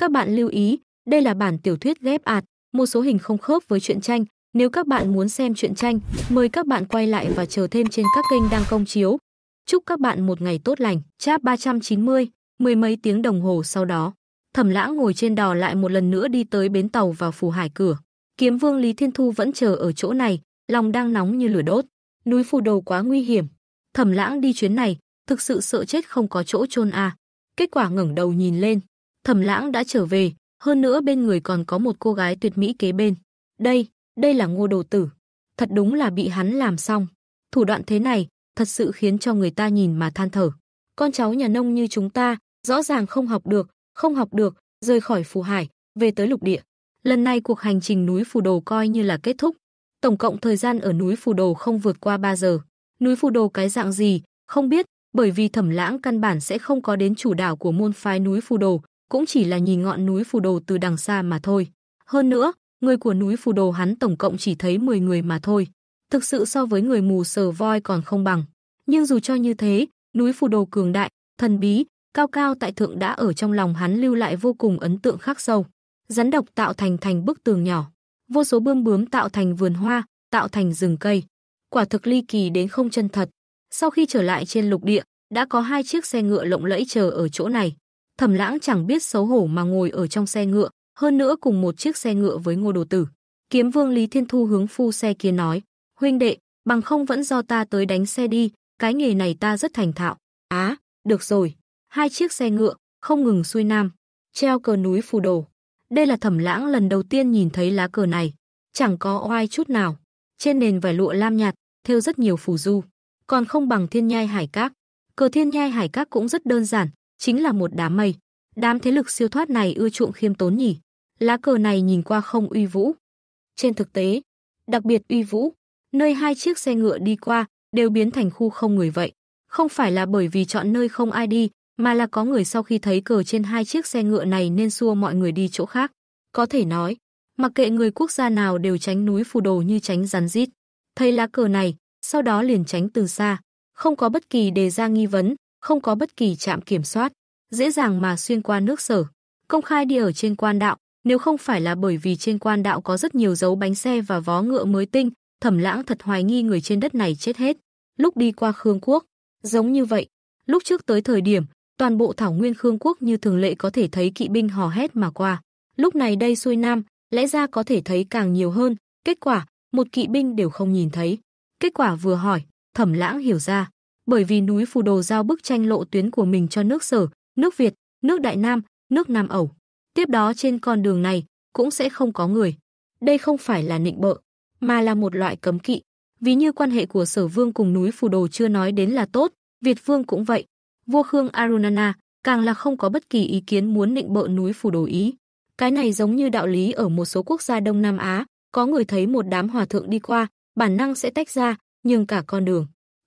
Các bạn lưu ý, đây là bản tiểu thuyết ghép ạt, một số hình không khớp với truyện tranh. Nếu các bạn muốn xem truyện tranh, mời các bạn quay lại và chờ thêm trên các kênh đang công chiếu. Chúc các bạn một ngày tốt lành. Chap 390, mười mấy tiếng đồng hồ sau đó, Thẩm Lãng ngồi trên đò lại một lần nữa đi tới bến tàu vào phủ hải cửa. Kiếm Vương Lý Thiên Thu vẫn chờ ở chỗ này, lòng đang nóng như lửa đốt. Núi Phù Đồ quá nguy hiểm. Thẩm Lãng đi chuyến này, thực sự sợ chết không có chỗ chôn à. Kết quả ngẩng đầu nhìn lên, Thẩm Lãng đã trở về, hơn nữa bên người còn có một cô gái tuyệt mỹ kế bên. Đây, đây là Ngô Đồ Tử. Thật đúng là bị hắn làm xong. Thủ đoạn thế này, thật sự khiến cho người ta nhìn mà than thở. Con cháu nhà nông như chúng ta, rõ ràng không học được, không học được, rời khỏi phù hải, về tới lục địa. Lần này cuộc hành trình núi Phù Đồ coi như là kết thúc. Tổng cộng thời gian ở núi Phù Đồ không vượt qua 3 giờ. Núi Phù Đồ cái dạng gì, không biết, bởi vì thẩm lãng căn bản sẽ không có đến chủ đảo của môn phái núi Phù Đồ, cũng chỉ là nhìn ngọn núi Phù Đồ từ đằng xa mà thôi. Hơn nữa, người của núi Phù Đồ hắn tổng cộng chỉ thấy 10 người mà thôi, thực sự so với người mù sờ voi còn không bằng. Nhưng dù cho như thế, núi Phù Đồ cường đại, thần bí, cao cao tại thượng đã ở trong lòng hắn lưu lại vô cùng ấn tượng khắc sâu. Rắn độc tạo thành thành bức tường nhỏ, vô số bươm bướm tạo thành vườn hoa, tạo thành rừng cây. Quả thực ly kỳ đến không chân thật. Sau khi trở lại trên lục địa, đã có hai chiếc xe ngựa lộng lẫy chờ ở chỗ này. Thẩm Lãng chẳng biết xấu hổ mà ngồi ở trong xe ngựa, hơn nữa cùng một chiếc xe ngựa với Ngô Đồ Tử. Kiếm Vương Lý Thiên Thu hướng phu xe kia nói: "Huynh đệ, bằng không vẫn do ta tới đánh xe đi, cái nghề này ta rất thành thạo." "Á, được rồi." Hai chiếc xe ngựa không ngừng xuôi nam, treo cờ núi Phù Đồ. Đây là Thẩm Lãng lần đầu tiên nhìn thấy lá cờ này, chẳng có oai chút nào. Trên nền vải lụa lam nhạt, thêu rất nhiều phù du, còn không bằng Thiên Nhai Hải Các. Cờ Thiên Nhai Hải Các cũng rất đơn giản, chính là một đám mây. Đám thế lực siêu thoát này ưa chuộng khiêm tốn nhỉ. Lá cờ này nhìn qua không uy vũ. Trên thực tế, đặc biệt uy vũ, nơi hai chiếc xe ngựa đi qua đều biến thành khu không người vậy. Không phải là bởi vì chọn nơi không ai đi, mà là có người sau khi thấy cờ trên hai chiếc xe ngựa này nên xua mọi người đi chỗ khác. Có thể nói, mặc kệ người quốc gia nào đều tránh núi phù đồ như tránh rắn rít. Thấy lá cờ này, sau đó liền tránh từ xa, không có bất kỳ đề ra nghi vấn, không có bất kỳ trạm kiểm soát, dễ dàng mà xuyên qua nước sở, công khai đi ở trên quan đạo, nếu không phải là bởi vì trên quan đạo có rất nhiều dấu bánh xe và vó ngựa mới tinh, Thẩm Lãng thật hoài nghi người trên đất này chết hết. Lúc đi qua Khương quốc, giống như vậy, lúc trước tới thời điểm, toàn bộ thảo nguyên Khương quốc như thường lệ có thể thấy kỵ binh hò hét mà qua. Lúc này đây xuôi nam, lẽ ra có thể thấy càng nhiều hơn, kết quả, một kỵ binh đều không nhìn thấy. Kết quả vừa hỏi, Thẩm Lãng hiểu ra, bởi vì núi Phù Đồ giao bức tranh lộ tuyến của mình cho nước Sở, nước Việt, nước Đại Nam, nước Nam Ẩu. Tiếp đó trên con đường này cũng sẽ không có người. Đây không phải là nịnh bợ, mà là một loại cấm kỵ. Ví như quan hệ của Sở Vương cùng núi Phù Đồ chưa nói đến là tốt, Việt Vương cũng vậy. Vua Khương Arunana càng là không có bất kỳ ý kiến muốn nịnh bợ núi Phù Đồ ý. Cái này giống như đạo lý ở một số quốc gia Đông Nam Á, có người thấy một đám hòa thượng đi qua, bản năng sẽ tách ra, nhưng cả con đường.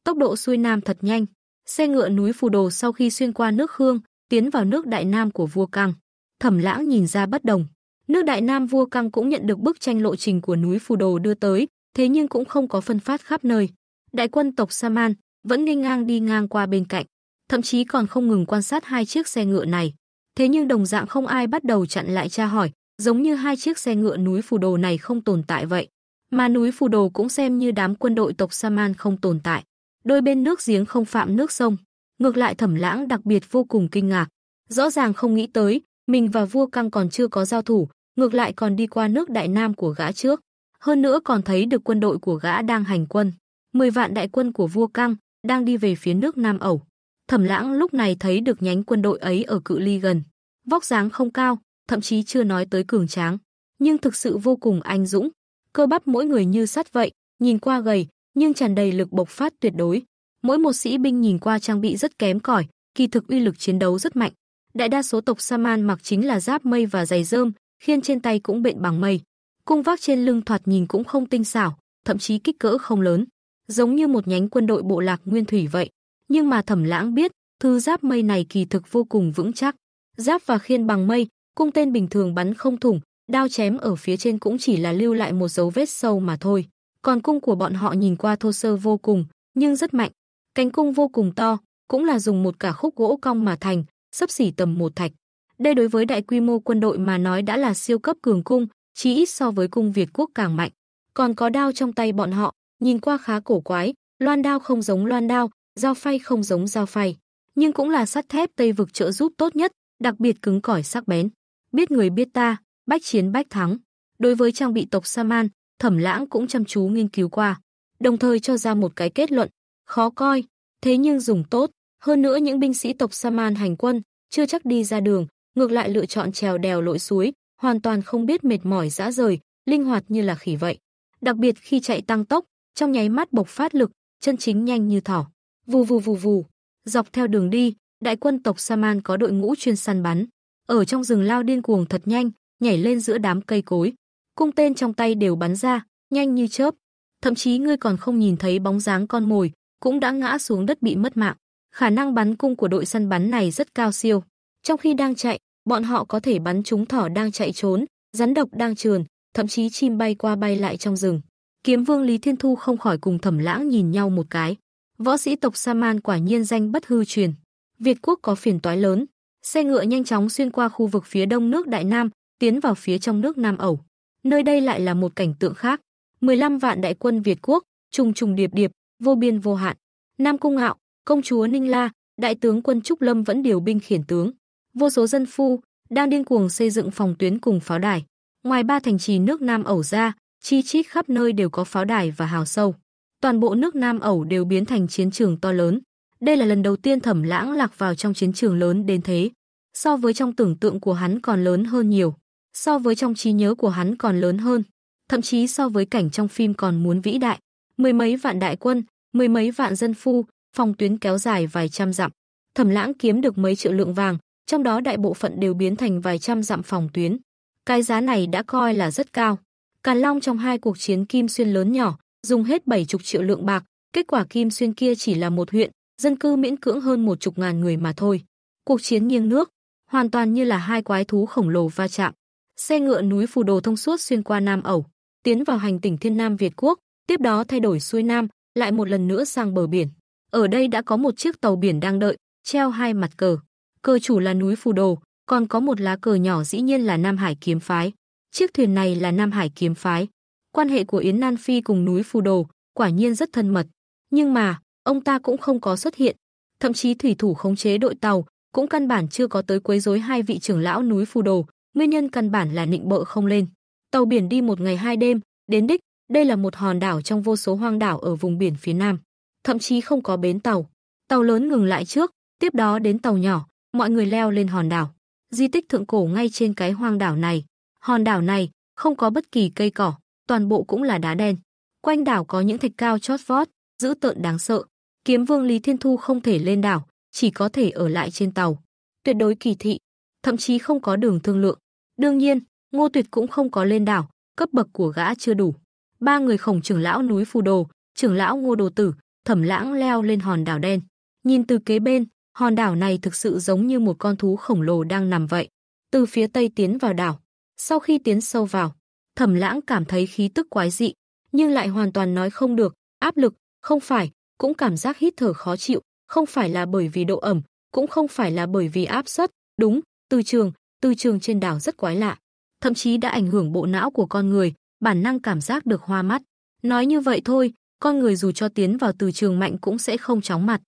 Tốc độ xuôi nam thật nhanh, xe ngựa núi Phù Đồ sau khi xuyên qua nước Khương, tiến vào nước Đại Nam của vua Căng. Thẩm Lãng nhìn ra bất đồng, nước Đại Nam vua Căng cũng nhận được bức tranh lộ trình của núi Phù Đồ đưa tới, thế nhưng cũng không có phân phát khắp nơi. Đại quân tộc Saman vẫn nghênh ngang đi ngang qua bên cạnh, thậm chí còn không ngừng quan sát hai chiếc xe ngựa này. Thế nhưng đồng dạng không ai bắt đầu chặn lại tra hỏi, giống như hai chiếc xe ngựa núi Phù Đồ này không tồn tại vậy. Mà núi Phù Đồ cũng xem như đám quân đội tộc Saman không tồn tại. Đôi bên nước giếng không phạm nước sông. Ngược lại Thẩm Lãng đặc biệt vô cùng kinh ngạc, rõ ràng không nghĩ tới, mình và vua căng còn chưa có giao thủ, ngược lại còn đi qua nước Đại Nam của gã trước, hơn nữa còn thấy được quân đội của gã đang hành quân, mười vạn đại quân của vua căng đang đi về phía nước Nam ẩu. Thẩm Lãng lúc này thấy được nhánh quân đội ấy ở cự ly gần, vóc dáng không cao, thậm chí chưa nói tới cường tráng, nhưng thực sự vô cùng anh dũng, cơ bắp mỗi người như sắt vậy, nhìn qua gầy, nhưng tràn đầy lực bộc phát tuyệt đối. Mỗi một sĩ binh nhìn qua trang bị rất kém cỏi, kỳ thực uy lực chiến đấu rất mạnh. Đại đa số tộc Saman mặc chính là giáp mây và giày rơm, khiên trên tay cũng bện bằng mây. Cung vác trên lưng thoạt nhìn cũng không tinh xảo, thậm chí kích cỡ không lớn, giống như một nhánh quân đội bộ lạc nguyên thủy vậy. Nhưng mà Thẩm Lãng biết, thứ giáp mây này kỳ thực vô cùng vững chắc. Giáp và khiên bằng mây, cung tên bình thường bắn không thủng, đao chém ở phía trên cũng chỉ là lưu lại một dấu vết sâu mà thôi. Còn cung của bọn họ nhìn qua thô sơ vô cùng, nhưng rất mạnh. Cánh cung vô cùng to, cũng là dùng một cả khúc gỗ cong mà thành, sấp xỉ tầm một thạch. Đây đối với đại quy mô quân đội mà nói đã là siêu cấp cường cung, chỉ ít so với cung Việt quốc càng mạnh. Còn có đao trong tay bọn họ, nhìn qua khá cổ quái, loan đao không giống loan đao, dao phay không giống dao phay, nhưng cũng là sắt thép Tây vực trợ giúp tốt nhất, đặc biệt cứng cỏi sắc bén. Biết người biết ta, bách chiến bách thắng. Đối với trang bị tộc Saman, Thẩm Lãng cũng chăm chú nghiên cứu qua, đồng thời cho ra một cái kết luận, khó coi, thế nhưng dùng tốt, hơn nữa những binh sĩ tộc Saman hành quân, chưa chắc đi ra đường, ngược lại lựa chọn trèo đèo lội suối, hoàn toàn không biết mệt mỏi dã rời, linh hoạt như là khỉ vậy. Đặc biệt khi chạy tăng tốc, trong nháy mắt bộc phát lực, chân chính nhanh như thỏ. Vù vù vù vù, dọc theo đường đi, đại quân tộc Saman có đội ngũ chuyên săn bắn, ở trong rừng lao điên cuồng thật nhanh, nhảy lên giữa đám cây cối, cung tên trong tay đều bắn ra, nhanh như chớp. Thậm chí ngươi còn không nhìn thấy bóng dáng con mồi, cũng đã ngã xuống đất bị mất mạng. Khả năng bắn cung của đội săn bắn này rất cao siêu. Trong khi đang chạy, bọn họ có thể bắn trúng thỏ đang chạy trốn, rắn độc đang trườn, thậm chí chim bay qua bay lại trong rừng. Kiếm Vương Lý Thiên Thu không khỏi cùng Thẩm Lãng nhìn nhau một cái. Võ sĩ tộc Saman quả nhiên danh bất hư truyền. Việt quốc có phiền toái lớn. Xe ngựa nhanh chóng xuyên qua khu vực phía đông nước Đại Nam, tiến vào phía trong nước Nam Ẩu. Nơi đây lại là một cảnh tượng khác. 15 vạn đại quân Việt quốc, trùng trùng điệp điệp, vô biên vô hạn. Nam Cung Hạo, công chúa Ninh La, đại tướng quân Trúc Lâm vẫn điều binh khiển tướng. Vô số dân phu đang điên cuồng xây dựng phòng tuyến cùng pháo đài. Ngoài ba thành trì nước Nam ẩu ra, chi chít khắp nơi đều có pháo đài và hào sâu. Toàn bộ nước Nam ẩu đều biến thành chiến trường to lớn. Đây là lần đầu tiên Thẩm Lãng lạc vào trong chiến trường lớn đến thế. So với trong tưởng tượng của hắn còn lớn hơn nhiều so với trong trí nhớ của hắn còn lớn hơn, thậm chí so với cảnh trong phim còn muốn vĩ đại. Mười mấy vạn đại quân, mười mấy vạn dân phu, phòng tuyến kéo dài vài trăm dặm. Thẩm Lãng kiếm được mấy triệu lượng vàng, trong đó đại bộ phận đều biến thành vài trăm dặm phòng tuyến. Cái giá này đã coi là rất cao. Càn Long trong hai cuộc chiến Kim Xuyên lớn nhỏ, dùng hết 70 triệu lượng bạc, kết quả Kim Xuyên kia chỉ là một huyện, dân cư miễn cưỡng hơn một chục ngàn người mà thôi. Cuộc chiến nghiêng nước, hoàn toàn như là hai quái thú khổng lồ va chạm. Xe ngựa núi phù đồ thông suốt xuyên qua Nam Ẩu, tiến vào hành tỉnh Thiên Nam Việt Quốc, tiếp đó thay đổi xuôi Nam, lại một lần nữa sang bờ biển. Ở đây đã có một chiếc tàu biển đang đợi, treo hai mặt cờ. Cờ chủ là núi phù đồ, còn có một lá cờ nhỏ dĩ nhiên là Nam Hải kiếm phái. Chiếc thuyền này là Nam Hải kiếm phái. Quan hệ của Yến Nan Phi cùng núi phù đồ quả nhiên rất thân mật. Nhưng mà, ông ta cũng không có xuất hiện. Thậm chí thủy thủ khống chế đội tàu cũng căn bản chưa có tới quấy rối hai vị trưởng lão núi phù đồ, Nguyên nhân căn bản là nịnh bợ không lên. Tàu biển đi một ngày hai đêm, đến đích, đây là một hòn đảo trong vô số hoang đảo ở vùng biển phía nam, thậm chí không có bến tàu. Tàu lớn ngừng lại trước, tiếp đó đến tàu nhỏ, mọi người leo lên hòn đảo. Di tích thượng cổ ngay trên cái hoang đảo này. Hòn đảo này không có bất kỳ cây cỏ, toàn bộ cũng là đá đen. Quanh đảo có những thạch cao chót vót, dữ tợn đáng sợ. Kiếm Vương Lý Thiên Thu không thể lên đảo, chỉ có thể ở lại trên tàu. Tuyệt đối kỳ thị, thậm chí không có đường thương lượng. Đương nhiên, Ngô Tuyệt cũng không có lên đảo, cấp bậc của gã chưa đủ. Ba người khổng trưởng lão núi Phù Đồ, trưởng lão Ngô Đồ Tử, Thẩm Lãng leo lên hòn đảo đen. Nhìn từ kế bên, hòn đảo này thực sự giống như một con thú khổng lồ đang nằm vậy. Từ phía tây tiến vào đảo, sau khi tiến sâu vào, Thẩm Lãng cảm thấy khí tức quái dị, nhưng lại hoàn toàn nói không được, áp lực, không phải, cũng cảm giác hít thở khó chịu, không phải là bởi vì độ ẩm, cũng không phải là bởi vì áp suất, đúng, từ trường, từ trường trên đảo rất quái lạ, thậm chí đã ảnh hưởng bộ não của con người, bản năng cảm giác được hoa mắt. Nói như vậy thôi, con người dù cho tiến vào từ trường mạnh cũng sẽ không chóng mặt.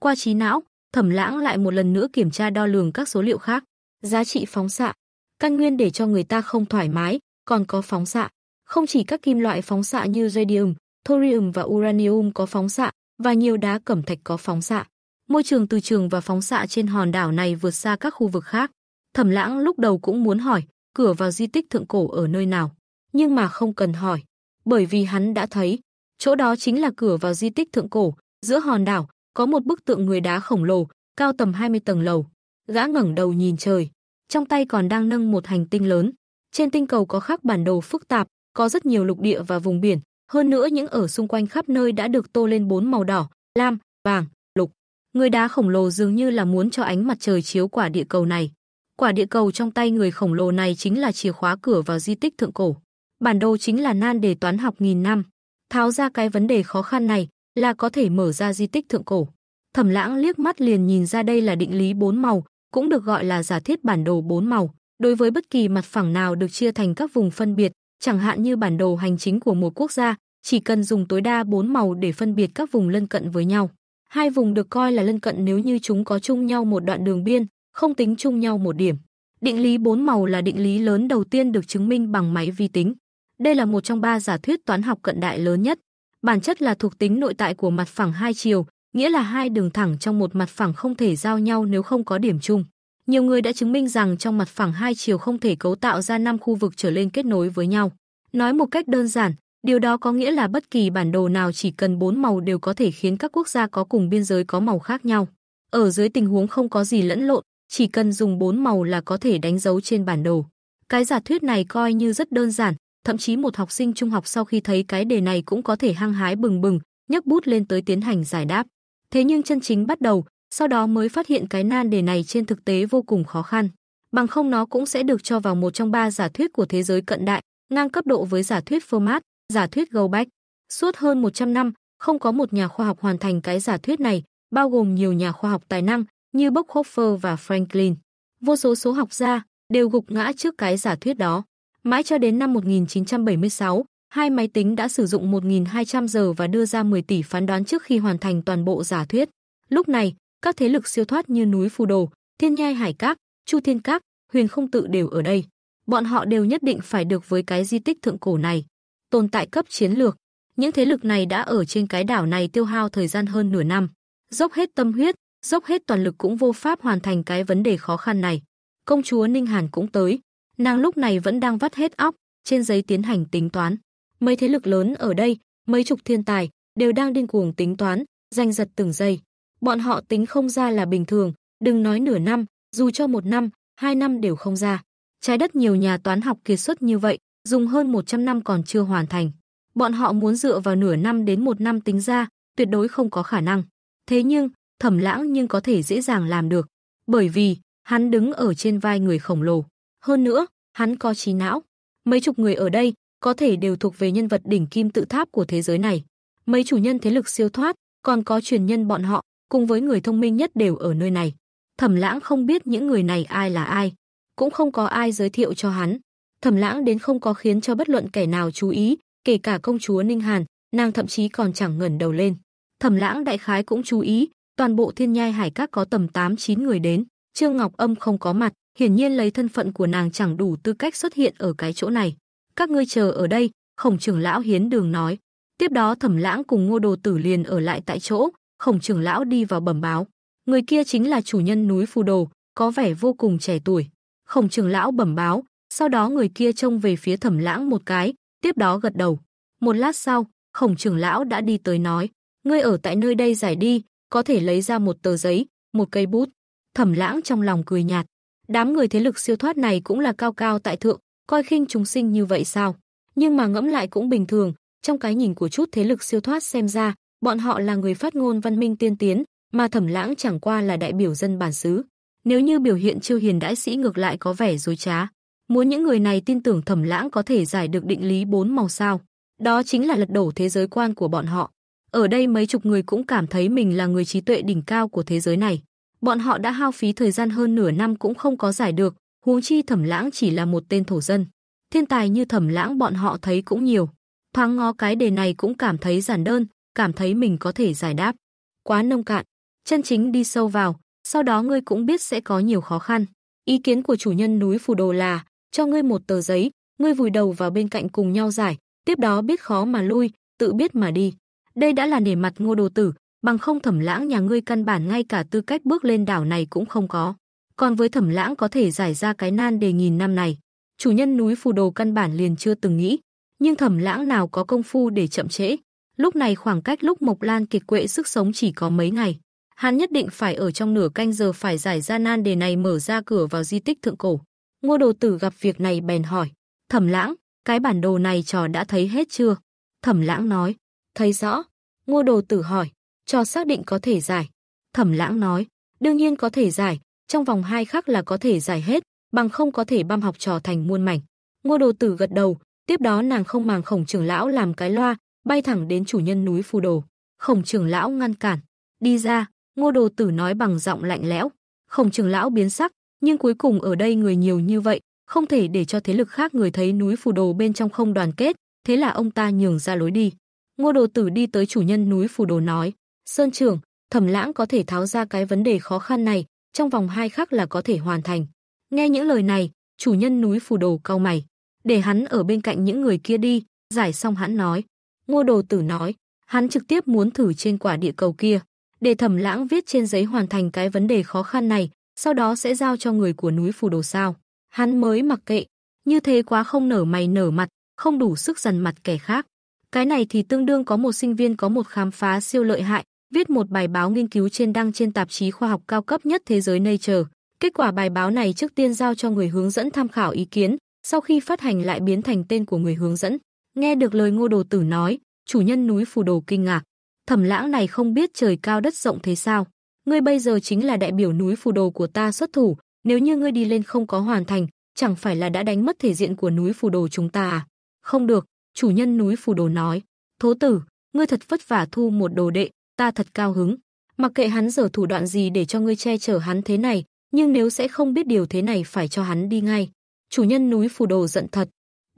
Qua trí não, Thẩm Lãng lại một lần nữa kiểm tra đo lường các số liệu khác. Giá trị phóng xạ, căn nguyên để cho người ta không thoải mái, còn có phóng xạ. Không chỉ các kim loại phóng xạ như radium, thorium và uranium có phóng xạ, và nhiều đá cẩm thạch có phóng xạ. Môi trường từ trường và phóng xạ trên hòn đảo này vượt xa các khu vực khác. Thẩm Lãng lúc đầu cũng muốn hỏi, cửa vào di tích thượng cổ ở nơi nào, nhưng mà không cần hỏi, bởi vì hắn đã thấy, chỗ đó chính là cửa vào di tích thượng cổ, giữa hòn đảo có một bức tượng người đá khổng lồ, cao tầm 20 tầng lầu. Gã ngẩng đầu nhìn trời, trong tay còn đang nâng một hành tinh lớn. Trên tinh cầu có khắc bản đồ phức tạp, có rất nhiều lục địa và vùng biển, hơn nữa những ở xung quanh khắp nơi đã được tô lên bốn màu đỏ, lam, vàng, lục. Người đá khổng lồ dường như là muốn cho ánh mặt trời chiếu quả địa cầu này. Quả địa cầu trong tay người khổng lồ này chính là chìa khóa cửa vào di tích thượng cổ. Bản đồ chính là nan đề toán học nghìn năm. Tháo ra cái vấn đề khó khăn này là có thể mở ra di tích thượng cổ. Thẩm Lãng liếc mắt liền nhìn ra đây là định lý bốn màu, cũng được gọi là giả thiết bản đồ bốn màu, đối với bất kỳ mặt phẳng nào được chia thành các vùng phân biệt, chẳng hạn như bản đồ hành chính của một quốc gia, chỉ cần dùng tối đa bốn màu để phân biệt các vùng lân cận với nhau. Hai vùng được coi là lân cận nếu như chúng có chung nhau một đoạn đường biên, không tính chung nhau một điểm. Định lý bốn màu là định lý lớn đầu tiên được chứng minh bằng máy vi tính. Đây là một trong ba giả thuyết toán học cận đại lớn nhất. Bản chất là thuộc tính nội tại của mặt phẳng hai chiều, nghĩa là hai đường thẳng trong một mặt phẳng không thể giao nhau nếu không có điểm chung. Nhiều người đã chứng minh rằng trong mặt phẳng hai chiều không thể cấu tạo ra năm khu vực trở lên kết nối với nhau. Nói một cách đơn giản, điều đó có nghĩa là bất kỳ bản đồ nào chỉ cần bốn màu đều có thể khiến các quốc gia có cùng biên giới có màu khác nhau. Ở dưới tình huống không có gì lẫn lộn, chỉ cần dùng bốn màu là có thể đánh dấu trên bản đồ. Cái giả thuyết này coi như rất đơn giản, thậm chí một học sinh trung học sau khi thấy cái đề này cũng có thể hăng hái bừng bừng, nhấc bút lên tới tiến hành giải đáp. Thế nhưng chân chính bắt đầu, sau đó mới phát hiện cái nan đề này trên thực tế vô cùng khó khăn. Bằng không nó cũng sẽ được cho vào một trong ba giả thuyết của thế giới cận đại, ngang cấp độ với giả thuyết Fermat, giả thuyết Goldbach. Suốt hơn 100 năm, không có một nhà khoa học hoàn thành cái giả thuyết này, bao gồm nhiều nhà khoa học tài năng, như Bockhoffer và Franklin. Vô số số học gia đều gục ngã trước cái giả thuyết đó. Mãi cho đến năm 1976, hai máy tính đã sử dụng 1.200 giờ và đưa ra 10 tỷ phán đoán trước khi hoàn thành toàn bộ giả thuyết. Lúc này, các thế lực siêu thoát như núi Phù Đồ, Thiên Nhai Hải Các, Chu Thiên Các, Huyền Không Tự đều ở đây. Bọn họ đều nhất định phải được với cái di tích thượng cổ này. Tồn tại cấp chiến lược, những thế lực này đã ở trên cái đảo này tiêu hao thời gian hơn nửa năm, dốc hết tâm huyết, dốc hết toàn lực cũng vô pháp hoàn thành cái vấn đề khó khăn này. Công chúa Ninh Hàn cũng tới, nàng lúc này vẫn đang vắt hết óc, trên giấy tiến hành tính toán. Mấy thế lực lớn ở đây, mấy chục thiên tài đều đang điên cuồng tính toán, danh giật từng giây. Bọn họ tính không ra là bình thường, đừng nói nửa năm, dù cho một năm, hai năm đều không ra. Trái đất nhiều nhà toán học kiệt xuất như vậy, dùng hơn 100 năm còn chưa hoàn thành. Bọn họ muốn dựa vào nửa năm đến một năm tính ra, tuyệt đối không có khả năng. Thế nhưng, thẩm lãng nhưng có thể dễ dàng làm được, bởi vì hắn đứng ở trên vai người khổng lồ. Hơn nữa, hắn có trí não. Mấy chục người ở đây có thể đều thuộc về nhân vật đỉnh kim tự tháp của thế giới này. Mấy chủ nhân thế lực siêu thoát, còn có truyền nhân bọn họ, cùng với người thông minh nhất đều ở nơi này. Thẩm lãng không biết những người này ai là ai, cũng không có ai giới thiệu cho hắn. Thẩm lãng đến không có khiến cho bất luận kẻ nào chú ý, kể cả công chúa Ninh Hàn, nàng thậm chí còn chẳng ngẩn đầu lên. Thẩm lãng đại khái cũng chú ý, toàn bộ thiên nhai hải các có tầm 8-9 người đến, Trương Ngọc Âm không có mặt, hiển nhiên lấy thân phận của nàng chẳng đủ tư cách xuất hiện ở cái chỗ này. Các ngươi chờ ở đây, khổng trưởng lão hiến đường nói. Tiếp đó thẩm lãng cùng ngô đồ tử liền ở lại tại chỗ, khổng trưởng lão đi vào bẩm báo. Người kia chính là chủ nhân núi phù đồ, có vẻ vô cùng trẻ tuổi. Khổng trưởng lão bẩm báo, sau đó người kia trông về phía thẩm lãng một cái, tiếp đó gật đầu. Một lát sau, khổng trưởng lão đã đi tới nói, ngươi ở tại nơi đây giải đi, có thể lấy ra một tờ giấy, một cây bút. Thẩm Lãng trong lòng cười nhạt, đám người thế lực siêu thoát này cũng là cao cao tại thượng, coi khinh chúng sinh như vậy sao? Nhưng mà ngẫm lại cũng bình thường, trong cái nhìn của chút thế lực siêu thoát xem ra, bọn họ là người phát ngôn văn minh tiên tiến, mà Thẩm Lãng chẳng qua là đại biểu dân bản xứ. Nếu như biểu hiện chiêu hiền đãi sĩ ngược lại có vẻ dối trá, muốn những người này tin tưởng Thẩm Lãng có thể giải được định lý bốn màu sao? Đó chính là lật đổ thế giới quan của bọn họ. Ở đây mấy chục người cũng cảm thấy mình là người trí tuệ đỉnh cao của thế giới này. Bọn họ đã hao phí thời gian hơn nửa năm cũng không có giải được, huống chi Thẩm Lãng chỉ là một tên thổ dân. Thiên tài như Thẩm Lãng bọn họ thấy cũng nhiều. Thoáng ngó cái đề này cũng cảm thấy giản đơn, cảm thấy mình có thể giải đáp. Quá nông cạn, chân chính đi sâu vào, sau đó ngươi cũng biết sẽ có nhiều khó khăn. Ý kiến của chủ nhân núi Phù Đồ là, cho ngươi một tờ giấy, ngươi vùi đầu vào bên cạnh cùng nhau giải, tiếp đó biết khó mà lui, tự biết mà đi. Đây đã là nể mặt ngô đồ tử, bằng không thẩm lãng nhà ngươi căn bản ngay cả tư cách bước lên đảo này cũng không có. Còn với thẩm lãng có thể giải ra cái nan đề nghìn năm này. Chủ nhân núi phù đồ căn bản liền chưa từng nghĩ. Nhưng thẩm lãng nào có công phu để chậm trễ. Lúc này khoảng cách lúc Mộc Lan kiệt quệ sức sống chỉ có mấy ngày. Hắn nhất định phải ở trong nửa canh giờ phải giải ra nan đề này mở ra cửa vào di tích thượng cổ. Ngô đồ tử gặp việc này bèn hỏi. Thẩm lãng, cái bản đồ này trò đã thấy hết chưa? Thẩm lãng nói, thấy rõ. Ngô Đồ Tử hỏi, cho xác định có thể giải. Thẩm Lãng nói, đương nhiên có thể giải, trong vòng hai khắc là có thể giải hết, bằng không có thể băm học trò thành muôn mảnh. Ngô Đồ Tử gật đầu, tiếp đó nàng không màng Khổng trưởng lão làm cái loa, bay thẳng đến chủ nhân núi Phù Đồ. Khổng trưởng lão ngăn cản, "Đi ra." Ngô Đồ Tử nói bằng giọng lạnh lẽo. Khổng trưởng lão biến sắc, nhưng cuối cùng ở đây người nhiều như vậy, không thể để cho thế lực khác người thấy núi Phù Đồ bên trong không đoàn kết, thế là ông ta nhường ra lối đi. Ngô Đồ Tử đi tới chủ nhân núi Phù Đồ nói, Sơn trưởng, Thẩm Lãng có thể tháo ra cái vấn đề khó khăn này, trong vòng hai khắc là có thể hoàn thành. Nghe những lời này, chủ nhân núi Phù Đồ cau mày, để hắn ở bên cạnh những người kia đi, giải xong hắn nói. Ngô Đồ Tử nói, hắn trực tiếp muốn thử trên quả địa cầu kia, để Thẩm Lãng viết trên giấy hoàn thành cái vấn đề khó khăn này, sau đó sẽ giao cho người của núi Phù Đồ sao? Hắn mới mặc kệ, như thế quá không nở mày nở mặt, không đủ sức dần mặt kẻ khác. Cái này thì tương đương có một sinh viên có một khám phá siêu lợi hại, viết một bài báo nghiên cứu trên đăng trên tạp chí khoa học cao cấp nhất thế giới Nature. Kết quả bài báo này trước tiên giao cho người hướng dẫn tham khảo ý kiến, sau khi phát hành lại biến thành tên của người hướng dẫn. Nghe được lời Ngô Đồ Tử nói, chủ nhân núi Phù Đồ kinh ngạc. Thẩm lãng này không biết trời cao đất rộng thế sao. Ngươi bây giờ chính là đại biểu núi Phù Đồ của ta xuất thủ, nếu như ngươi đi lên không có hoàn thành, chẳng phải là đã đánh mất thể diện của núi Phù Đồ chúng ta à? Không được, chủ nhân núi phù đồ nói, thố tử, ngươi thật vất vả thu một đồ đệ, ta thật cao hứng. Mặc kệ hắn giở thủ đoạn gì để cho ngươi che chở hắn thế này, nhưng nếu sẽ không biết điều thế này phải cho hắn đi ngay. Chủ nhân núi phù đồ giận thật.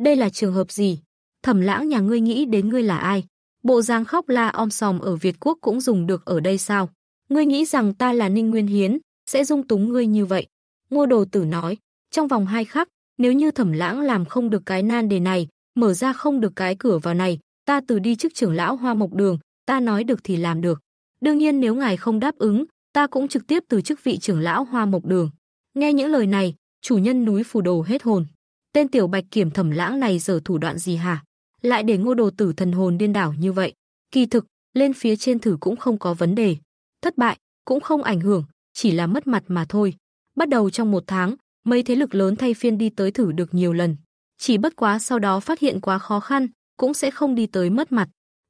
Đây là trường hợp gì? Thẩm lãng nhà ngươi nghĩ đến ngươi là ai? Bộ dáng khóc la om sòm ở Việt Quốc cũng dùng được ở đây sao? Ngươi nghĩ rằng ta là Ninh Nguyên Hiến, sẽ dung túng ngươi như vậy. Ngô đồ tử nói, trong vòng hai khắc, nếu như thẩm lãng làm không được cái nan đề này, mở ra không được cái cửa vào này, ta từ đi trước trưởng lão Hoa Mộc Đường, ta nói được thì làm được. Đương nhiên nếu ngài không đáp ứng, ta cũng trực tiếp từ chức vị trưởng lão Hoa Mộc Đường. Nghe những lời này, chủ nhân núi phù đồ hết hồn. Tên tiểu bạch kiểm thẩm lãng này giờ thủ đoạn gì hả? Lại để ngô đồ tử thần hồn điên đảo như vậy. Kỳ thực, lên phía trên thử cũng không có vấn đề. Thất bại, cũng không ảnh hưởng, chỉ là mất mặt mà thôi. Bắt đầu trong một tháng, mấy thế lực lớn thay phiên đi tới thử được nhiều lần chỉ bất quá sau đó phát hiện quá khó khăn, cũng sẽ không đi tới mất mặt.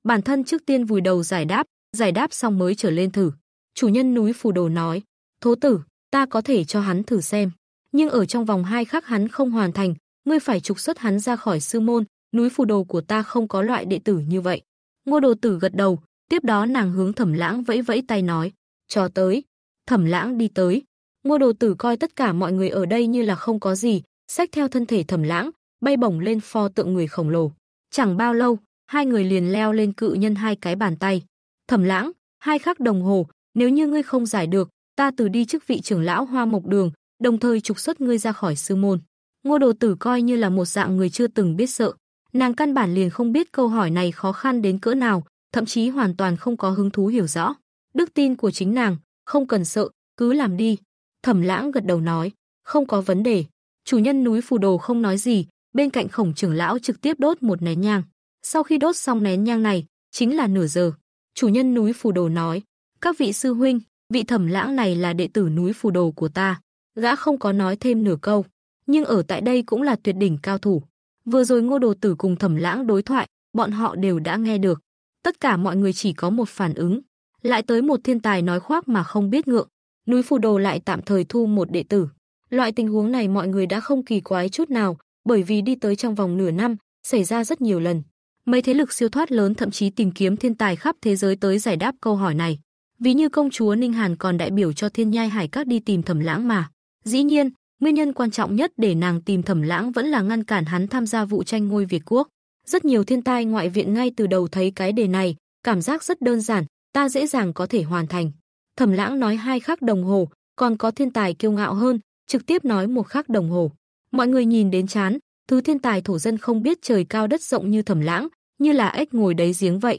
Bản thân trước tiên vùi đầu giải đáp, giải đáp xong mới trở lên thử. Chủ nhân núi phù đồ nói, thố tử, ta có thể cho hắn thử xem. Nhưng ở trong vòng hai khắc hắn không hoàn thành, ngươi phải trục xuất hắn ra khỏi sư môn, núi phù đồ của ta không có loại đệ tử như vậy. Ngô đồ tử gật đầu, tiếp đó nàng hướng thẩm lãng vẫy vẫy tay nói, cho tới. Thẩm lãng đi tới. Ngô đồ tử coi tất cả mọi người ở đây như là không có gì, xách theo thân thể thẩm lãng, bay bổng lên pho tượng người khổng lồ. Chẳng bao lâu, hai người liền leo lên cự nhân hai cái bàn tay. Thẩm lãng, hai khắc đồng hồ, nếu như ngươi không giải được, ta từ đi chức vị trưởng lão hoa mộc đường, đồng thời trục xuất ngươi ra khỏi sư môn. Ngô đồ tử coi như là một dạng người chưa từng biết sợ. Nàng căn bản liền không biết câu hỏi này khó khăn đến cỡ nào, thậm chí hoàn toàn không có hứng thú hiểu rõ. Đức tin của chính nàng, không cần sợ, cứ làm đi. Thẩm lãng gật đầu nói, không có vấn đề. Chủ nhân núi phù đồ không nói gì, bên cạnh khổng trưởng lão trực tiếp đốt một nén nhang. Sau khi đốt xong nén nhang này, chính là nửa giờ. Chủ nhân núi Phù Đồ nói, các vị sư huynh, vị thẩm lãng này là đệ tử núi Phù Đồ của ta. Gã không có nói thêm nửa câu, nhưng ở tại đây cũng là tuyệt đỉnh cao thủ. Vừa rồi ngô đồ tử cùng thẩm lãng đối thoại, bọn họ đều đã nghe được. Tất cả mọi người chỉ có một phản ứng. Lại tới một thiên tài nói khoác mà không biết ngượng. Núi Phù Đồ lại tạm thời thu một đệ tử. Loại tình huống này mọi người đã không kỳ quái chút nào, bởi vì đi tới trong vòng nửa năm, xảy ra rất nhiều lần. Mấy thế lực siêu thoát lớn thậm chí tìm kiếm thiên tài khắp thế giới tới giải đáp câu hỏi này. Ví như công chúa Ninh Hàn còn đại biểu cho Thiên Nhai Hải Các đi tìm Thẩm Lãng mà. Dĩ nhiên, nguyên nhân quan trọng nhất để nàng tìm Thẩm Lãng vẫn là ngăn cản hắn tham gia vụ tranh ngôi Việt quốc. Rất nhiều thiên tai ngoại viện ngay từ đầu thấy cái đề này, cảm giác rất đơn giản, ta dễ dàng có thể hoàn thành. Thẩm Lãng nói hai khắc đồng hồ, còn có thiên tài kiêu ngạo hơn, trực tiếp nói một khắc đồng hồ. Mọi người nhìn đến chán, thứ thiên tài thổ dân không biết trời cao đất rộng như thẩm lãng, như là ếch ngồi đấy giếng vậy.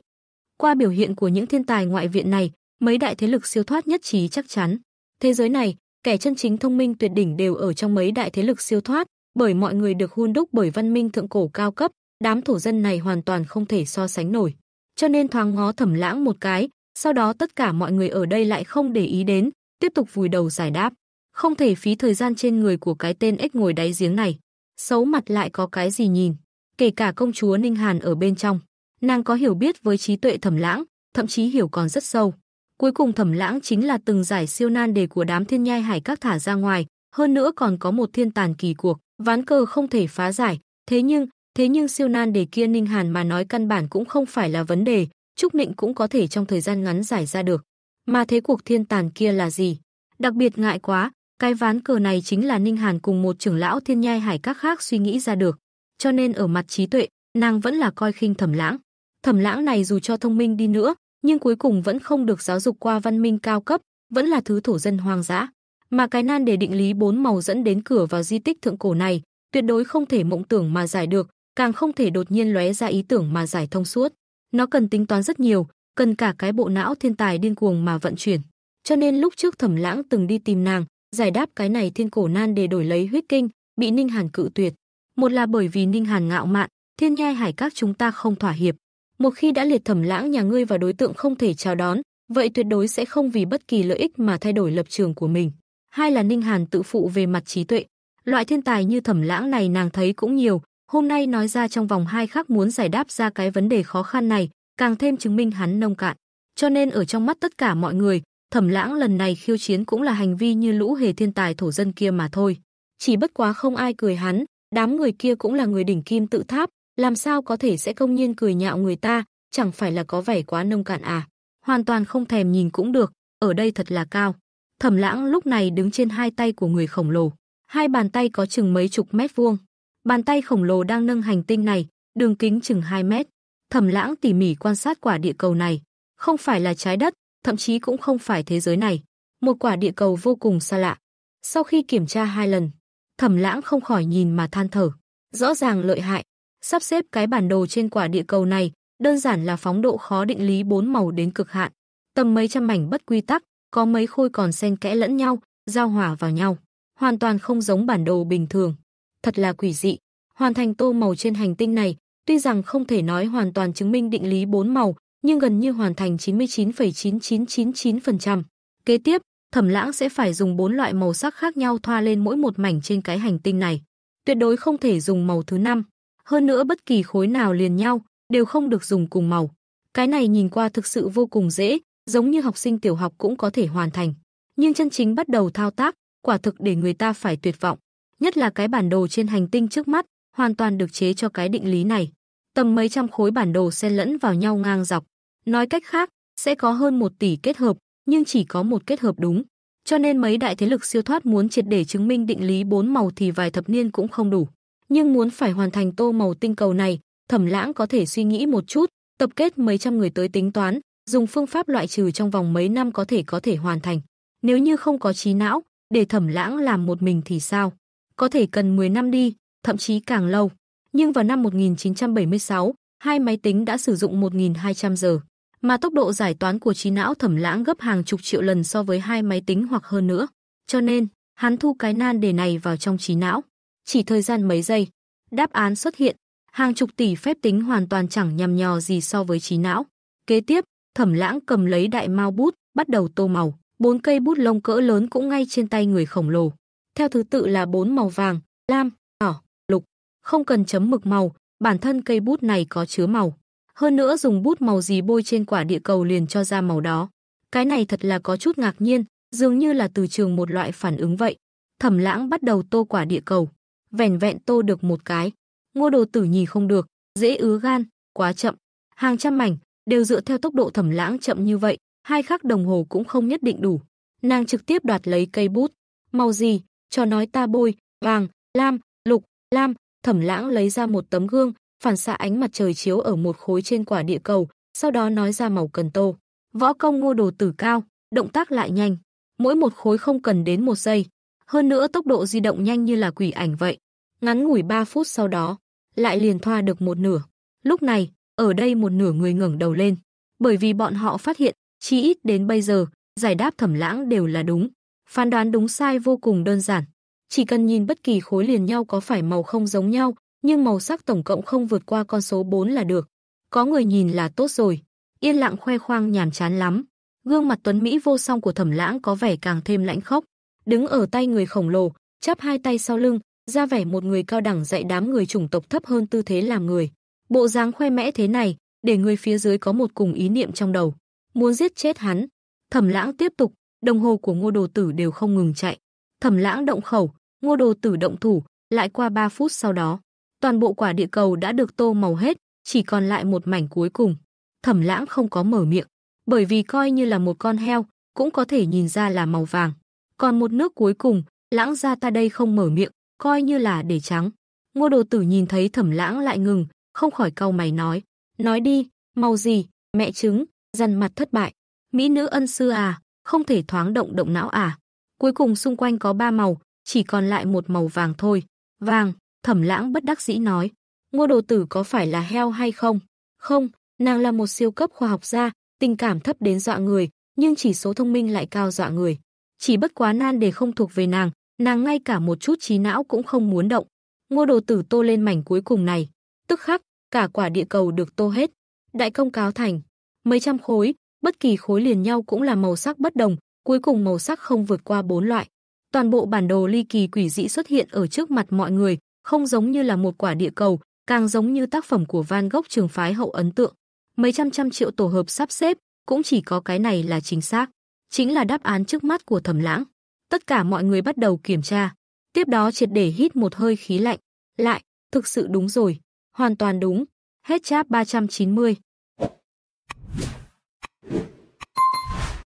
Qua biểu hiện của những thiên tài ngoại viện này, mấy đại thế lực siêu thoát nhất trí chắc chắn. Thế giới này, kẻ chân chính thông minh tuyệt đỉnh đều ở trong mấy đại thế lực siêu thoát, bởi mọi người được hun đúc bởi văn minh thượng cổ cao cấp, đám thổ dân này hoàn toàn không thể so sánh nổi. Cho nên thoáng ngó thẩm lãng một cái, sau đó tất cả mọi người ở đây lại không để ý đến, tiếp tục vùi đầu giải đáp. Không thể phí thời gian trên người của cái tên ếch ngồi đáy giếng này. Xấu mặt lại có cái gì nhìn. Kể cả công chúa Ninh Hàn ở bên trong. Nàng có hiểu biết với trí tuệ thẩm lãng, thậm chí hiểu còn rất sâu. Cuối cùng thẩm lãng chính là từng giải siêu nan đề của đám thiên nhai hải các thả ra ngoài. Hơn nữa còn có một thiên tàn kỳ cuộc, ván cờ không thể phá giải. Thế nhưng, thế nhưng siêu nan đề kia Ninh Hàn mà nói căn bản cũng không phải là vấn đề. Trúc Nịnh cũng có thể trong thời gian ngắn giải ra được. Mà thế cuộc thiên tàn kia là gì? Đặc biệt ngại quá, cái ván cờ này chính là Ninh Hàn cùng một trưởng lão thiên nhai hải các khác suy nghĩ ra được. Cho nên ở mặt trí tuệ, nàng vẫn là coi khinh thẩm lãng. Thẩm lãng này dù cho thông minh đi nữa, nhưng cuối cùng vẫn không được giáo dục qua văn minh cao cấp, vẫn là thứ thổ dân hoang dã. Mà cái nan để định lý bốn màu dẫn đến cửa vào di tích thượng cổ này, tuyệt đối không thể mộng tưởng mà giải được, càng không thể đột nhiên lóe ra ý tưởng mà giải thông suốt. Nó cần tính toán rất nhiều, cần cả cái bộ não thiên tài điên cuồng mà vận chuyển. Cho nên lúc trước Thẩm Lãng từng đi tìm nàng, giải đáp cái này thiên cổ nan để đổi lấy huyết kinh, bị Ninh Hàn cự tuyệt. Một là bởi vì Ninh Hàn ngạo mạn, thiên nhai hải các chúng ta không thỏa hiệp. Một khi đã liệt thẩm lãng nhà ngươi và đối tượng không thể chào đón, vậy tuyệt đối sẽ không vì bất kỳ lợi ích mà thay đổi lập trường của mình. Hai là Ninh Hàn tự phụ về mặt trí tuệ. Loại thiên tài như thẩm lãng này nàng thấy cũng nhiều, hôm nay nói ra trong vòng hai khắc muốn giải đáp ra cái vấn đề khó khăn này, càng thêm chứng minh hắn nông cạn. Cho nên ở trong mắt tất cả mọi người, Thẩm Lãng lần này khiêu chiến cũng là hành vi như lũ hề thiên tài thổ dân kia mà thôi. Chỉ bất quá không ai cười hắn, đám người kia cũng là người đỉnh kim tự tháp, làm sao có thể sẽ công nhiên cười nhạo người ta, chẳng phải là có vẻ quá nông cạn à. Hoàn toàn không thèm nhìn cũng được, ở đây thật là cao. Thẩm Lãng lúc này đứng trên hai tay của người khổng lồ, hai bàn tay có chừng mấy chục mét vuông. Bàn tay khổng lồ đang nâng hành tinh này, đường kính chừng 2 mét. Thẩm Lãng tỉ mỉ quan sát quả địa cầu này, không phải là trái đất, thậm chí cũng không phải thế giới này, một quả địa cầu vô cùng xa lạ. Sau khi kiểm tra hai lần, Thẩm Lãng không khỏi nhìn mà than thở, rõ ràng lợi hại, sắp xếp cái bản đồ trên quả địa cầu này, đơn giản là phóng độ khó định lý bốn màu đến cực hạn, tầm mấy trăm mảnh bất quy tắc, có mấy khối còn xen kẽ lẫn nhau, giao hòa vào nhau, hoàn toàn không giống bản đồ bình thường, thật là quỷ dị. Hoàn thành tô màu trên hành tinh này, tuy rằng không thể nói hoàn toàn chứng minh định lý bốn màu, nhưng gần như hoàn thành 99,9999%. Kế tiếp, Thẩm Lãng sẽ phải dùng bốn loại màu sắc khác nhau thoa lên mỗi một mảnh trên cái hành tinh này, tuyệt đối không thể dùng màu thứ năm. Hơn nữa bất kỳ khối nào liền nhau đều không được dùng cùng màu. Cái này nhìn qua thực sự vô cùng dễ, giống như học sinh tiểu học cũng có thể hoàn thành. Nhưng chân chính bắt đầu thao tác, quả thực để người ta phải tuyệt vọng. Nhất là cái bản đồ trên hành tinh trước mắt, hoàn toàn được chế cho cái định lý này. Tầm mấy trăm khối bản đồ xen lẫn vào nhau ngang dọc. Nói cách khác, sẽ có hơn 1 tỷ kết hợp, nhưng chỉ có một kết hợp đúng. Cho nên mấy đại thế lực siêu thoát muốn triệt để chứng minh định lý bốn màu thì vài thập niên cũng không đủ. Nhưng muốn phải hoàn thành tô màu tinh cầu này, Thẩm Lãng có thể suy nghĩ một chút, tập kết mấy trăm người tới tính toán, dùng phương pháp loại trừ trong vòng mấy năm có thể có thể hoàn thành. Nếu như không có trí não, để Thẩm Lãng làm một mình thì sao? Có thể cần 10 năm đi, thậm chí càng lâu. Nhưng vào năm 1976, hai máy tính đã sử dụng 1.200 giờ mà tốc độ giải toán của trí não thẩm lãng gấp hàng chục triệu lần so với hai máy tính hoặc hơn nữa. Cho nên, hắn thu cái nan đề này vào trong trí não. Chỉ thời gian mấy giây, đáp án xuất hiện, hàng chục tỷ phép tính hoàn toàn chẳng nhằm nhò gì so với trí não. Kế tiếp, thẩm lãng cầm lấy đại mao bút, bắt đầu tô màu. Bốn cây bút lông cỡ lớn cũng ngay trên tay người khổng lồ. Theo thứ tự là bốn màu vàng, lam, đỏ, lục. Không cần chấm mực màu, bản thân cây bút này có chứa màu. Hơn nữa dùng bút màu gì bôi trên quả địa cầu liền cho ra màu đó. Cái này thật là có chút ngạc nhiên, dường như là từ trường một loại phản ứng vậy. Thẩm lãng bắt đầu tô quả địa cầu. Vẻn vẹn tô được một cái. Ngô đồ tử nhì không được, dễ ứa gan, quá chậm. Hàng trăm mảnh, đều dựa theo tốc độ thẩm lãng chậm như vậy, hai khắc đồng hồ cũng không nhất định đủ. Nàng trực tiếp đoạt lấy cây bút. Màu gì? Cho nói ta bôi, vàng, lam, lục, lam. Thẩm lãng lấy ra một tấm gương, phản xạ ánh mặt trời chiếu ở một khối trên quả địa cầu, sau đó nói ra màu cần tô. Võ công ngô đồ tử cao, động tác lại nhanh, mỗi một khối không cần đến một giây, hơn nữa tốc độ di động nhanh như là quỷ ảnh vậy. Ngắn ngủi 3 phút sau đó, lại liền thoa được một nửa. Lúc này, ở đây một nửa người ngẩng đầu lên, bởi vì bọn họ phát hiện, chí ít đến bây giờ, giải đáp thẩm lãng đều là đúng. Phán đoán đúng sai vô cùng đơn giản. Chỉ cần nhìn bất kỳ khối liền nhau có phải màu không giống nhau, nhưng màu sắc tổng cộng không vượt qua con số 4 là được. Có người nhìn là tốt rồi, yên lặng khoe khoang nhàm chán lắm. Gương mặt tuấn Mỹ vô song của thẩm lãng có vẻ càng thêm lãnh khốc. Đứng ở tay người khổng lồ, chắp hai tay sau lưng, ra vẻ một người cao đẳng dạy đám người chủng tộc thấp hơn tư thế làm người. Bộ dáng khoe mẽ thế này, để người phía dưới có một cùng ý niệm trong đầu. Muốn giết chết hắn. Thẩm lãng tiếp tục, đồng hồ của ngô đồ tử đều không ngừng chạy. Thẩm lãng động khẩu, ngô đồ tử động thủ, lại qua 3 phút sau đó. Toàn bộ quả địa cầu đã được tô màu hết, chỉ còn lại một mảnh cuối cùng. Thẩm lãng không có mở miệng, bởi vì coi như là một con heo, cũng có thể nhìn ra là màu vàng. Còn một nước cuối cùng, lãng ra ta đây không mở miệng, coi như là để trắng. Ngô đồ tử nhìn thấy thẩm lãng lại ngừng, không khỏi cau mày nói. Nói đi, màu gì, mẹ trứng, dằn mặt thất bại. Mỹ nữ ân sư à, không thể thoáng động động não à. Cuối cùng xung quanh có ba màu, chỉ còn lại một màu vàng thôi. Vàng, Thẩm lãng bất đắc dĩ nói, ngô đồ tử có phải là heo hay không? Không, nàng là một siêu cấp khoa học gia, tình cảm thấp đến dọa người, nhưng chỉ số thông minh lại cao dọa người. Chỉ bất quá nan để không thuộc về nàng, nàng ngay cả một chút trí não cũng không muốn động. Ngô đồ tử tô lên mảnh cuối cùng này, tức khắc, cả quả địa cầu được tô hết. Đại công cáo thành, mấy trăm khối, bất kỳ khối liền nhau cũng là màu sắc bất đồng, cuối cùng màu sắc không vượt qua bốn loại. Toàn bộ bản đồ ly kỳ quỷ dị xuất hiện ở trước mặt mọi người, không giống như là một quả địa cầu, càng giống như tác phẩm của Van Gogh trường phái hậu ấn tượng. Mấy trăm trăm triệu tổ hợp sắp xếp, cũng chỉ có cái này là chính xác, chính là đáp án trước mắt của Thẩm Lãng. Tất cả mọi người bắt đầu kiểm tra, tiếp đó triệt để hít một hơi khí lạnh, lại, thực sự đúng rồi, hoàn toàn đúng, hết chap 390.